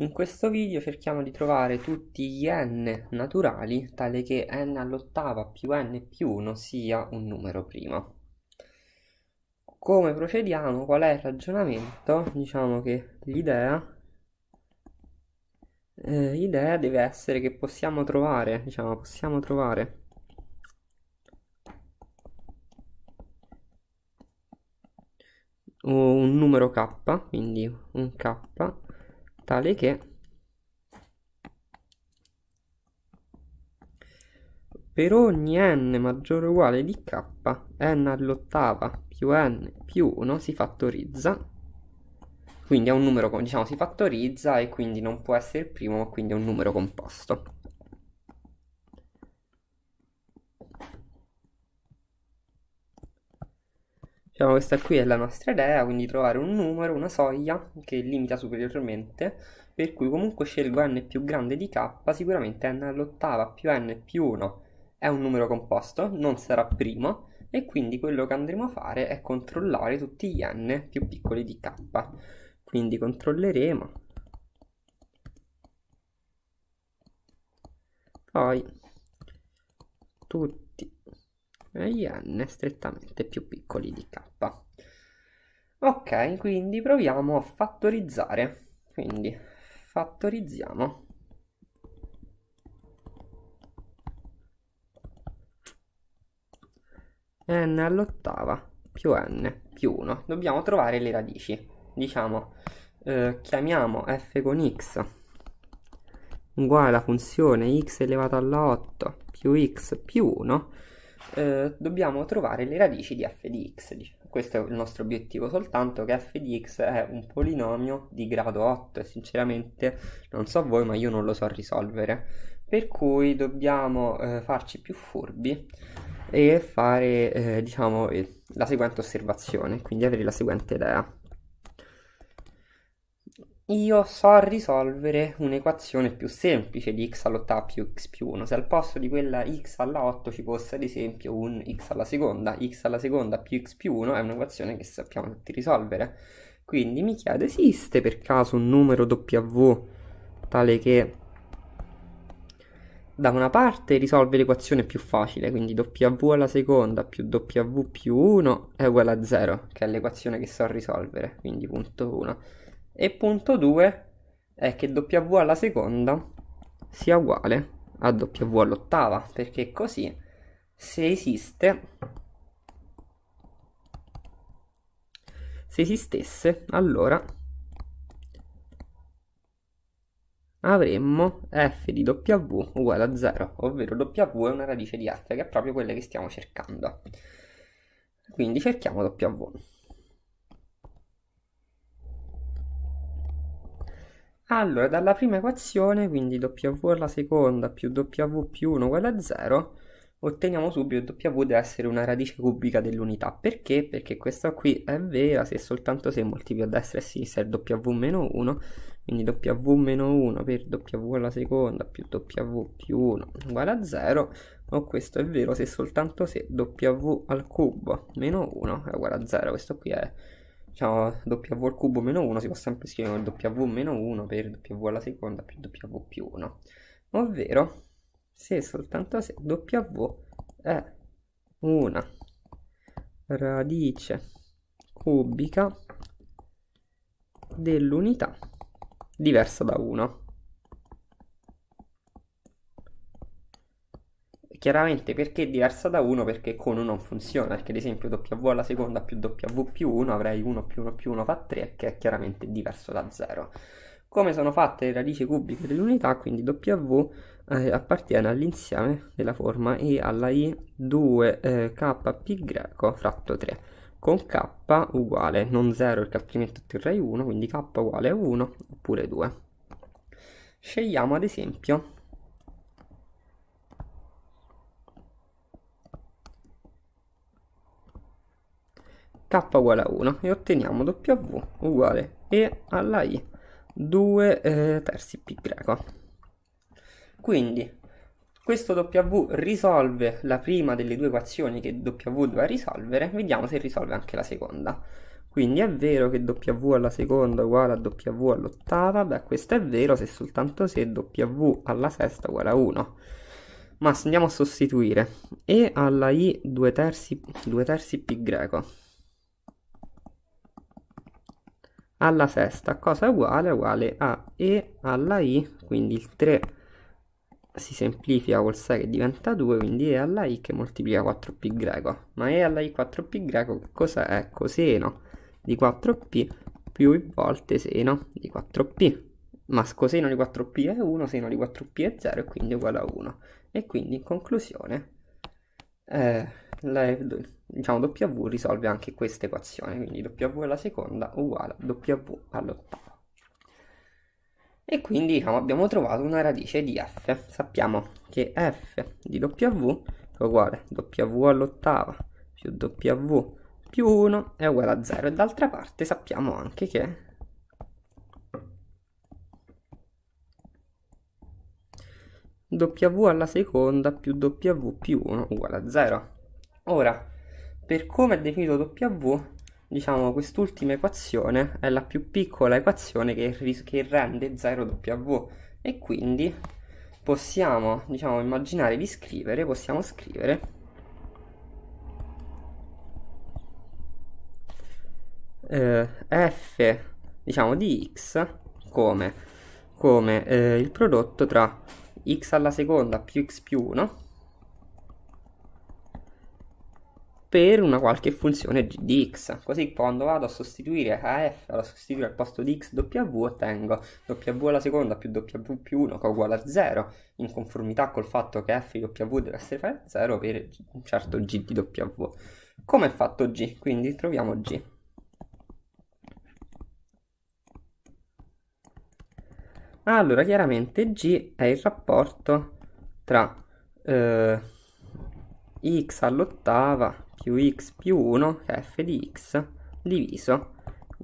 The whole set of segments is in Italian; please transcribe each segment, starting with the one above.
In questo video cerchiamo di trovare tutti gli n naturali tale che n all'ottava più n più 1 sia un numero primo. Come procediamo? Qual è il ragionamento? Diciamo che l'idea eh, l'idea deve essere che possiamo trovare, diciamo, possiamo trovare un numero k, quindi un k tale che per ogni n maggiore o uguale di k, n all'ottava più n più 1 si fattorizza, quindi è un numero, diciamo, si fattorizza e quindi non può essere il primo, ma quindi è un numero composto. Diciamo, questa qui è la nostra idea, quindi trovare un numero, una soglia che limita superiormente, per cui comunque scelgo n più grande di k, sicuramente n all'ottava più n più 1 è un numero composto, non sarà primo, e quindi quello che andremo a fare è controllare tutti gli n più piccoli di k. Quindi controlleremo. Poi tutti e gli n strettamente più piccoli di k. Ok, quindi proviamo a fattorizzare. Quindi fattorizziamo. n all'ottava più n più 1. Dobbiamo trovare le radici. Diciamo, eh, chiamiamo f con x uguale alla funzione x elevata alla 8 più x più 1 eh, dobbiamo trovare le radici di f di x. Questo è il nostro obiettivo, soltanto che f di x è un polinomio di grado 8 e sinceramente non so voi ma io non lo so risolvere. Per cui dobbiamo eh, farci più furbi e fare eh, diciamo, la seguente osservazione, quindi avere la seguente idea io so risolvere un'equazione più semplice di x all'ottava più x più 1. Se al posto di quella x alla 8 ci fosse ad esempio un x alla seconda, x alla seconda più x più 1 è un'equazione che sappiamo tutti risolvere. Quindi mi chiedo, esiste per caso un numero W tale che da una parte risolve l'equazione più facile, quindi W alla seconda più W più 1 è uguale a 0, che è l'equazione che so risolvere, quindi punto 1 e punto 2 è che W alla seconda sia uguale a W all'ottava, perché così se esiste se esistesse, allora avremmo f di w uguale a 0, ovvero w è una radice di f, che è proprio quella che stiamo cercando. Quindi cerchiamo w. Allora, dalla prima equazione, quindi W alla seconda più W più 1 uguale a 0, otteniamo subito che W deve essere una radice cubica dell'unità. Perché? Perché questa qui è vera se soltanto se moltiplico a destra e a sinistra il W-1, meno quindi W-1 meno per W alla seconda più W più 1 uguale a 0, o questo è vero se soltanto se W al cubo meno 1 è uguale a 0, questo qui è diciamo W al cubo meno 1 si può sempre scrivere W meno 1 per W alla seconda più W più 1 ovvero se soltanto se W è una radice cubica dell'unità diversa da 1 chiaramente perché è diversa da 1 perché con 1 non funziona, perché ad esempio W alla seconda più W più 1 avrei 1 più 1 più 1 fa 3 che è chiaramente diverso da 0. Come sono fatte le radici cubiche dell'unità, quindi W eh, appartiene all'insieme della forma E alla I 2 eh, KP greco fratto 3 con K uguale non 0 il capimento più 1, quindi K uguale a 1 oppure 2. Scegliamo ad esempio k uguale a 1 e otteniamo W uguale E alla I 2 eh, terzi pi greco. Quindi questo W risolve la prima delle due equazioni che W doveva risolvere, vediamo se risolve anche la seconda. Quindi è vero che W alla seconda uguale a W all'ottava? Beh, questo è vero se soltanto se W alla sesta uguale a 1. Ma andiamo a sostituire E alla I 2 terzi, 2 terzi pi greco alla sesta cosa uguale uguale a e alla i quindi il 3 si semplifica col 6 che diventa 2 quindi e alla i che moltiplica 4π greco ma e alla i 4π greco che cosa è? coseno di 4p più il volte seno di 4p ma coseno di 4p è 1 seno di 4p è 0 e quindi uguale a 1 e quindi in conclusione eh, la, diciamo, W risolve anche questa equazione, quindi W alla seconda uguale a W all'ottava. E quindi diciamo, abbiamo trovato una radice di f. Sappiamo che f di W è uguale a W all'ottava più W più 1 è uguale a 0. E d'altra parte sappiamo anche che W alla seconda più W più 1 uguale a 0. Ora, per come è definito W, diciamo quest'ultima equazione è la più piccola equazione che, che rende 0W e quindi possiamo, diciamo, immaginare di scrivere, possiamo scrivere eh, f, diciamo, di x come, come eh, il prodotto tra x alla seconda più x più 1 per una qualche funzione g di x. Così quando vado a sostituire a AF, la sostituire al posto di x w, ottengo w alla seconda più w più 1 che è uguale a 0, in conformità col fatto che f di w deve essere 0 per un certo g di w. Come è fatto g? Quindi troviamo g. Allora, chiaramente g è il rapporto tra eh, x all'ottava più x più 1, che è f di x, diviso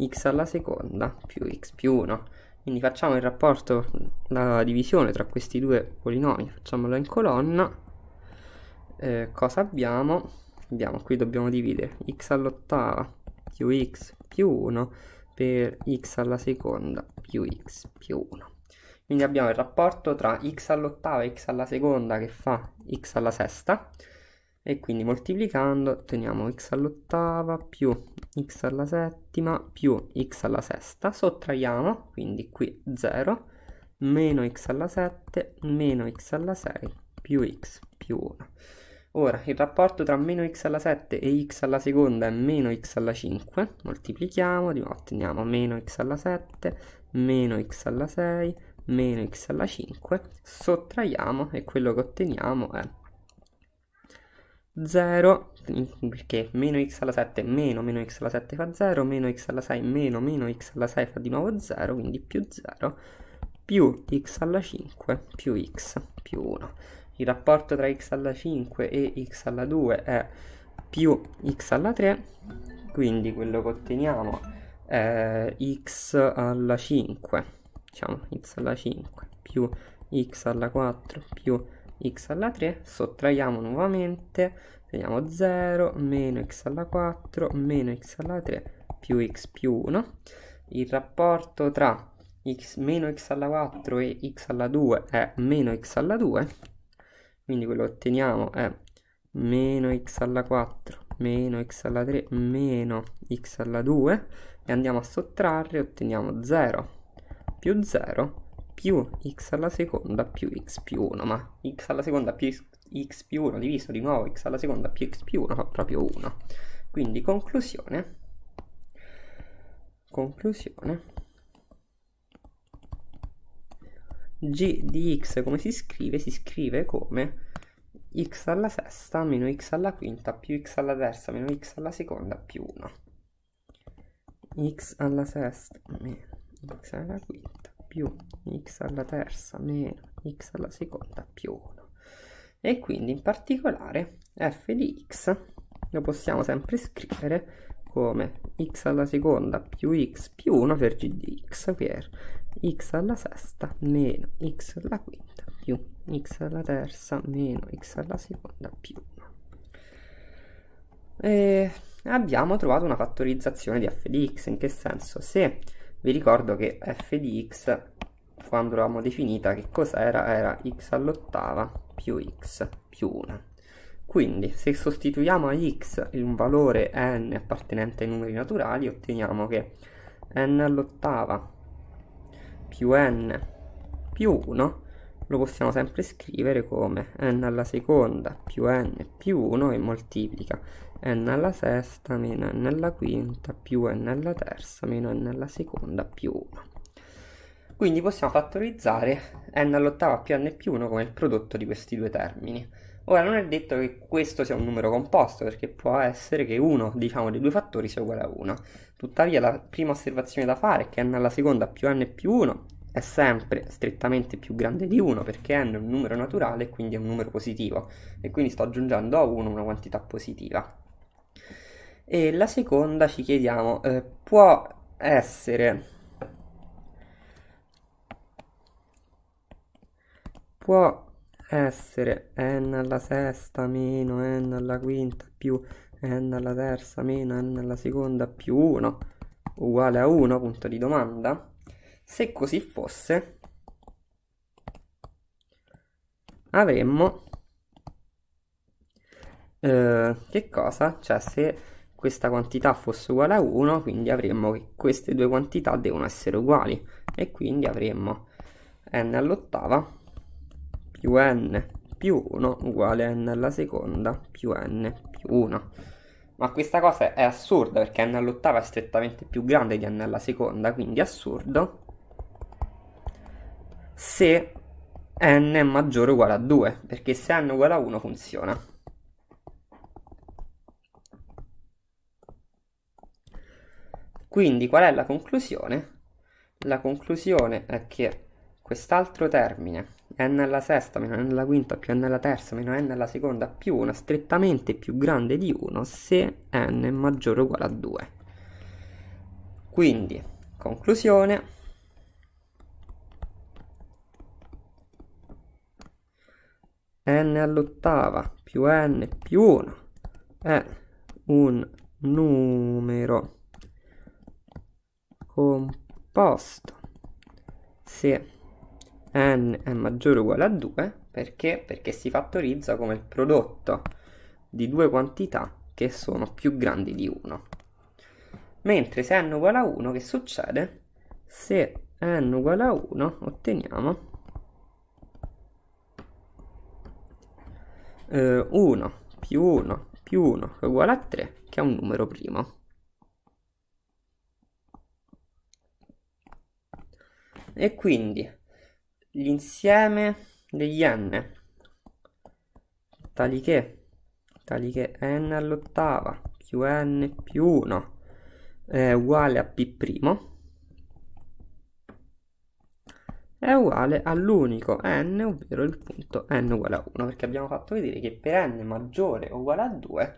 x alla seconda più x più 1. Quindi facciamo il rapporto, la divisione tra questi due polinomi, facciamola in colonna. Eh, cosa abbiamo? Abbiamo qui dobbiamo dividere x all'ottava più x più 1 per x alla seconda più x più 1. Quindi abbiamo il rapporto tra x all'ottava e x alla seconda che fa x alla sesta e quindi moltiplicando otteniamo x all'ottava più x alla settima più x alla sesta, sottraiamo, quindi qui 0, meno x alla 7 meno x alla 6 più x più 1. Ora, il rapporto tra meno x alla 7 e x alla seconda è meno x alla 5, moltiplichiamo, di nuovo otteniamo meno x alla 7 meno x alla 6 meno x alla 5, sottraiamo e quello che otteniamo è 0 perché meno x alla 7 meno meno x alla 7 fa 0 meno x alla 6 meno meno x alla 6 fa di nuovo 0 quindi più 0 più x alla 5 più x più 1 il rapporto tra x alla 5 e x alla 2 è più x alla 3 quindi quello che otteniamo è x alla 5 diciamo x alla 5 più x alla 4 più x alla 3, sottraiamo nuovamente, teniamo 0, meno x alla 4, meno x alla 3, più x più 1. Il rapporto tra x, meno x alla 4 e x alla 2 è meno x alla 2, quindi quello che otteniamo è meno x alla 4 meno x alla 3 meno x alla 2 e andiamo a sottrarre otteniamo 0 più 0 più x alla seconda più x più 1, ma x alla seconda più x più 1 diviso di nuovo x alla seconda più x più 1 fa proprio 1. Quindi conclusione, conclusione, g di x come si scrive? Si scrive come x alla sesta meno x alla quinta più x alla terza meno x alla seconda più 1 x alla sesta meno x alla quinta più x alla terza meno x alla seconda più 1. E quindi in particolare f di x lo possiamo sempre scrivere come x alla seconda più x più 1 per g di x per x alla sesta meno x alla quinta più x alla terza meno x alla seconda più 1. E abbiamo trovato una fattorizzazione di f di x, in che senso? Se vi ricordo che f di x quando l'avevamo definita che cos'era? Era x all'ottava più x più 1. Quindi se sostituiamo a x un valore n appartenente ai numeri naturali otteniamo che n all'ottava più n più 1 lo possiamo sempre scrivere come n alla seconda più n più 1 e moltiplica n alla sesta meno n alla quinta più n alla terza meno n alla seconda più 1. Quindi possiamo fattorizzare n all'ottava più n più 1 come il prodotto di questi due termini. Ora non è detto che questo sia un numero composto, perché può essere che uno, diciamo, dei due fattori sia uguale a 1. Tuttavia la prima osservazione da fare è che n alla seconda più n più 1 è sempre strettamente più grande di 1 perché n è un numero naturale e quindi è un numero positivo e quindi sto aggiungendo a 1 una quantità positiva. E la seconda ci chiediamo, eh, può essere può essere n alla sesta meno n alla quinta più n alla terza meno n alla seconda più 1 uguale a 1? Punto di domanda. Se così fosse, avremmo... Eh, che cosa? Cioè, se questa quantità fosse uguale a 1, quindi avremmo che queste due quantità devono essere uguali. E quindi avremmo n all'ottava più n più 1 uguale a n alla seconda più n più 1. Ma questa cosa è assurda perché n all'ottava è strettamente più grande di n alla seconda, quindi è assurdo se n è maggiore o uguale a 2, perché se n è uguale a 1 funziona. Quindi qual è la conclusione? La conclusione è che quest'altro termine, n alla sesta meno n alla quinta più n alla terza meno n alla seconda più 1, strettamente più grande di 1 se n è maggiore o uguale a 2. Quindi, conclusione, n all'ottava più n più 1 è un numero composto se n è maggiore o uguale a 2 perché? Perché si fattorizza come il prodotto di due quantità che sono più grandi di 1. Mentre se n uguale a 1 che succede? Se n uguale a 1 otteniamo eh, 1 più 1 più 1 è uguale a 3, che è un numero primo. E quindi l'insieme degli n tali che, tali che n all'ottava più n più 1 è uguale a p' è uguale all'unico n, ovvero il punto n uguale a 1, perché abbiamo fatto vedere che per n maggiore o uguale a 2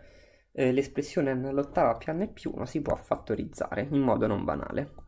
eh, l'espressione n all'ottava più n più 1 si può fattorizzare in modo non banale.